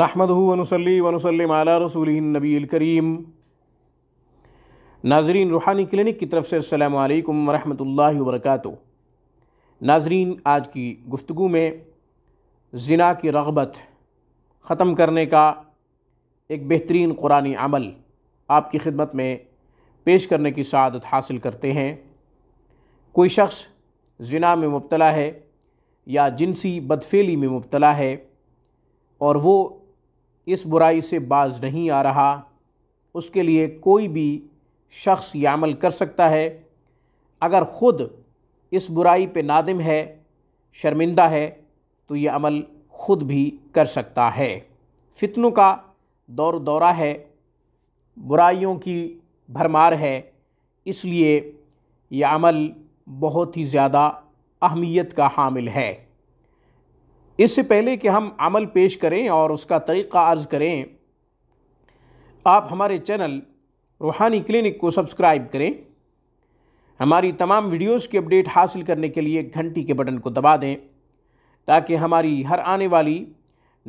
नहमद वनसली वनसलम आला रसूल नबी करीम नाजरीन रूहानी क्लिनिक की तरफ से अल्लाम वरहमतुल्लाह वरक नाजरीन आज की गुफ्तु में ज़िना की रगबत ख़त्म करने का एक बेहतरीन कुरानी अमल आपकी खिदमत में पेश करने की सदत हासिल करते हैं कोई शख्स ज़िना में मुबतला है या जिनसी बदफेली में मुबतला है और वो इस बुराई से बाज नहीं आ रहा उसके लिए कोई भी शख्स ये अमल कर सकता है अगर ख़ुद इस बुराई पे नादिम है शर्मिंदा है तो ये अमल ख़ुद भी कर सकता है फितनों का दौर दौरा है बुराइयों की भरमार है इसलिए यह अमल बहुत ही ज़्यादा अहमियत का हामिल है इससे पहले कि हम अमल पेश करें और उसका तरीक़ा अर्ज़ करें आप हमारे चैनल रूहानी क्लिनिक को सब्सक्राइब करें हमारी तमाम वीडियोस की अपडेट हासिल करने के लिए घंटी के बटन को दबा दें ताकि हमारी हर आने वाली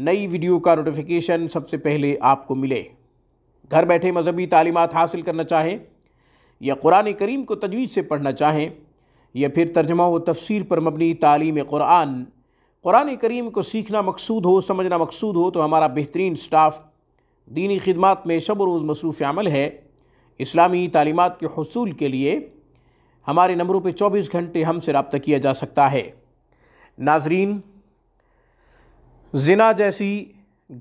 नई वीडियो का नोटिफिकेशन सबसे पहले आपको मिले घर बैठे मजहबी तालीमत हासिल करना चाहें या कुरान करीम को तजवीज़ से पढ़ना चाहें या फिर तर्जमा व तफसीर पर मबनी तालीम क़ुरान कुरान करीम को सीखना मकसूद हो समझना मकसूद हो तो हमारा बेहतरीन स्टाफ दीनी खिदमत में शब रोज़ मसरूफ़ अमल है इस्लामी तालीमत के हसूल के लिए हमारे नंबरों पर चौबीस घंटे हमसे रबता किया जा सकता है नाजरीन जिना जैसी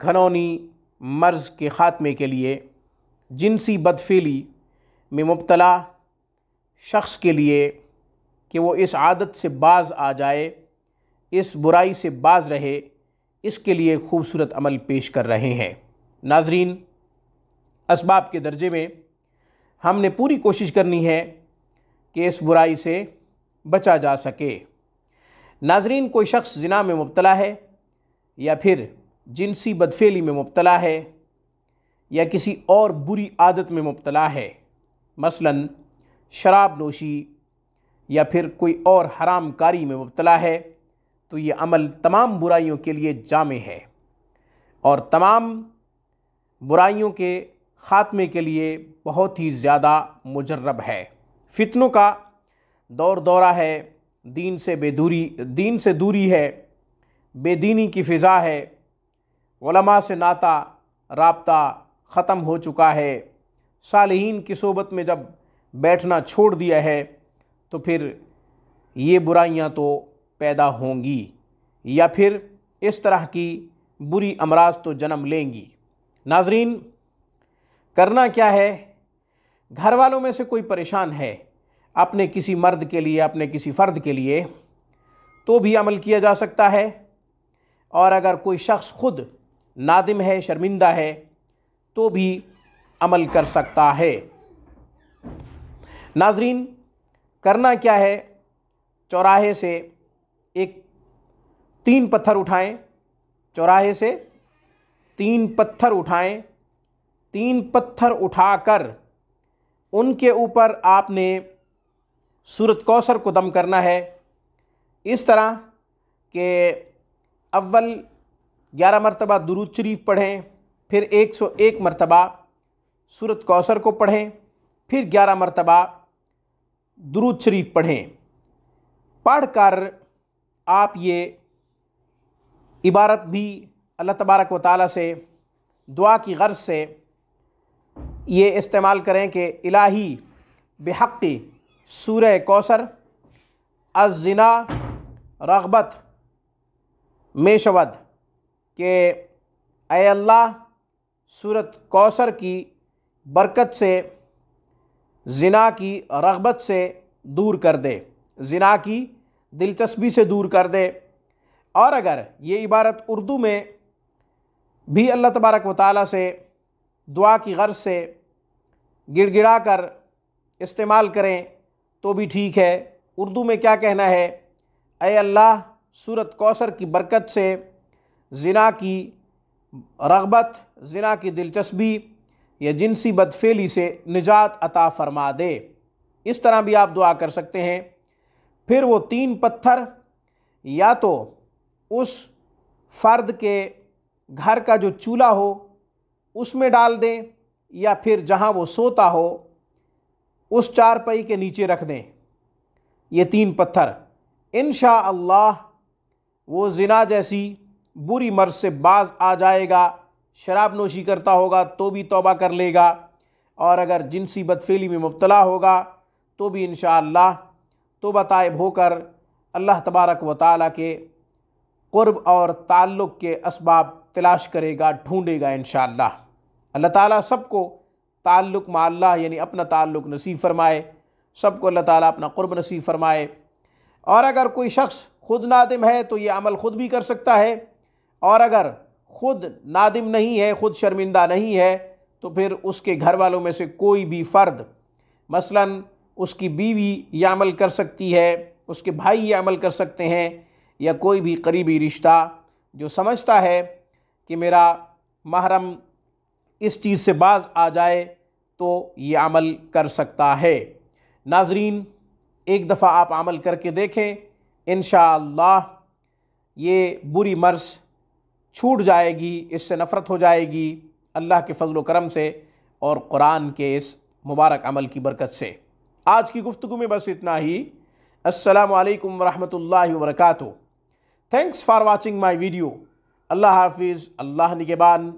घनौनी मर्ज़ के ख़ात्मे के लिए जिनसी बदफीली में मुबतला शख्स के लिए कि वो इस आदत से बाज आ जाए इस बुराई से बाज रहे इसके लिए खूबसूरत अमल पेश कर रहे हैं नाजरीन इसबाब के दर्जे में हमने पूरी कोशिश करनी है कि इस बुराई से बचा जा सके नाजरीन कोई शख्स जना में मुबतला है या फिर जिनसी बदफेली में मुबतला है या किसी और बुरी आदत में मुबतला है मसलन शराब नोशी या फिर कोई और हराम कारी में मुबतला है तो ये अमल तमाम बुराइयों के लिए जाम है और तमाम बुराइयों के ख़ात्मे के लिए बहुत ही ज़्यादा मुजर्रब है फितनों का दौर दौरा है दीन से बेदूरी दीन से दूरी है बेदीनी की फ़िज़ा है वलमा से नाता रबता ख़त्म हो चुका है सालहीन की सोबत में जब बैठना छोड़ दिया है तो फिर ये बुराइयाँ तो पैदा होंगी या फिर इस तरह की बुरी अमराज तो जन्म लेंगी नाजरीन करना क्या है घर वालों में से कोई परेशान है अपने किसी मर्द के लिए अपने किसी फ़र्द के लिए तो भी अमल किया जा सकता है और अगर कोई शख्स खुद नादिम है शर्मिंदा है तो भी अमल कर सकता है नाजरीन करना क्या है चौराहे से एक तीन पत्थर उठाएं चौराहे से तीन पत्थर उठाएं तीन पत्थर उठाकर उनके ऊपर आपने सूरत कौसर को दम करना है इस तरह के अव्वल ग्यारह मरतबा दुरूद शरीफ पढ़ें फिर एक सौ एक मरतबा सूरत कौसर को पढ़ें फिर ग्यारह मरतबा दुरूद शरीफ पढ़ें पढ़ कर आप ये इबारत भी अल्लाह तबारक व ताली से दुआ की गर्ज से ये इस्तेमाल करें कि इलाही बेहक़ी सूर कौसर अजना रगबत मेशवद के अल्लाह सूरत कौसर की बरकत से जना की रगबत से दूर कर दे जना की दिलचस्पी से दूर कर दे और अगर ये इबारत उर्दू में भी अल्लाह तबारक वाली से दुआ की गर्ज से गिड़गिड़ा कर इस्तेमाल करें तो भी ठीक है उर्दू में क्या कहना है अय अल्लाह सूरत कौसर की बरकत से जना की रगबत जना की दिलचस्पी या जिनसी बदफेली से निजात अता फरमा दे इस तरह भी आप दुआ कर सकते हैं फिर वो तीन पत्थर या तो उस फर्द के घर का जो चूल्हा हो उसमें डाल दें या फिर जहाँ वो सोता हो उस चारपाई के नीचे रख दें ये तीन पत्थर इन अल्लाह वो जिना जैसी बुरी मर्ज से बाज आ जाएगा शराब नोशी करता होगा तो भी तौबा कर लेगा और अगर जिनसी बदफेली में मुबतला होगा तो भी इन तो बताए होकर अल्लाह तबारक व ताली के क़ुरब और ताल्लुक़ के इसबाब तलाश करेगा ढूँढेगा इन अल्लाह ताली सबको ताल्लुक़ माल्ला यानी अपना ताल्लुक़ नसीब फ़रमाए सबको अल्लाह ताली अपना क़ुरब नसीब फ़रमाए और अगर कोई शख्स ख़ुद नादिम है तो ये अमल ख़ुद भी कर सकता है और अगर ख़ुद नादिम नहीं है ख़ुद शर्मिंदा नहीं है तो फिर उसके घर वालों में से कोई भी फ़र्द मसला उसकी बीवी ये अमल कर सकती है उसके भाई ये अमल कर सकते हैं या कोई भी करीबी रिश्ता जो समझता है कि मेरा महरम इस चीज़ से बाज आ जाए तो ये अमल कर सकता है नाजरीन एक दफ़ा आप अमल करके देखें इन ये बुरी मर्ज़ छूट जाएगी इससे नफ़रत हो जाएगी अल्लाह के फजल करम से और कुरान के इस मुबारक अमल की बरकत से आज की गुफ्तु में बस इतना ही असलकम वरहमल वर्क thanks for watching my video अल्लाह हाफिज़ अल्लाह निगेबान